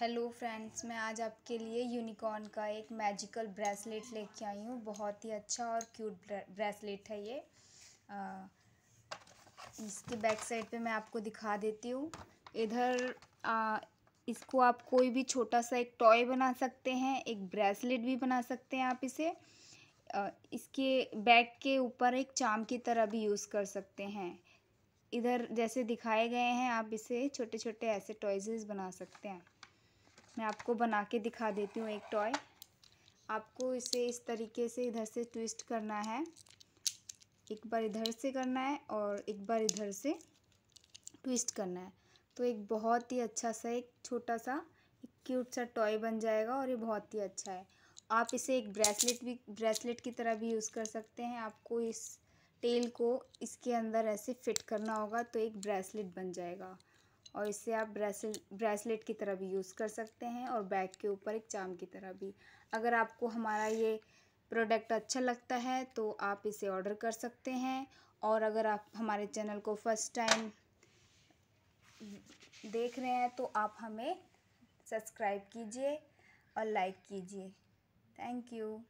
hello friends मैं आज आपके लिए यूनिकॉर्न का एक मैजिकल ब्रेसलेट लेके आई हूँ बहुत ही अच्छा और क्यूट ब्रेसलेट है ये आ, इसके बैक साइड पे मैं आपको दिखा देती हूँ इधर आ, इसको आप कोई भी छोटा सा एक टॉय बना सकते हैं एक ब्रेसलेट भी बना सकते हैं आप इसे आ, इसके बैक के ऊपर एक चाम की तरह भी यूज़ कर सकते हैं इधर जैसे दिखाए गए हैं आप इसे छोटे छोटे ऐसे टॉयजेस बना सकते हैं मैं आपको बना के दिखा देती हूँ एक टॉय आपको इसे इस तरीके से इधर से ट्विस्ट करना है एक बार इधर से करना है और एक बार इधर से ट्विस्ट करना है तो एक बहुत ही अच्छा सा एक छोटा सा एक क्यूट सा टॉय बन जाएगा और ये बहुत ही अच्छा है आप इसे एक ब्रेसलेट भी ब्रेसलेट की तरह भी यूज़ कर सकते हैं आपको इस टेल को इसके अंदर ऐसे फिट करना होगा तो एक ब्रेसलेट बन जाएगा और इससे आप ब्रेसलेट ब्रेसलेट की तरह भी यूज़ कर सकते हैं और बैग के ऊपर एक चाम की तरह भी अगर आपको हमारा ये प्रोडक्ट अच्छा लगता है तो आप इसे ऑर्डर कर सकते हैं और अगर आप हमारे चैनल को फर्स्ट टाइम देख रहे हैं तो आप हमें सब्सक्राइब कीजिए और लाइक कीजिए थैंक यू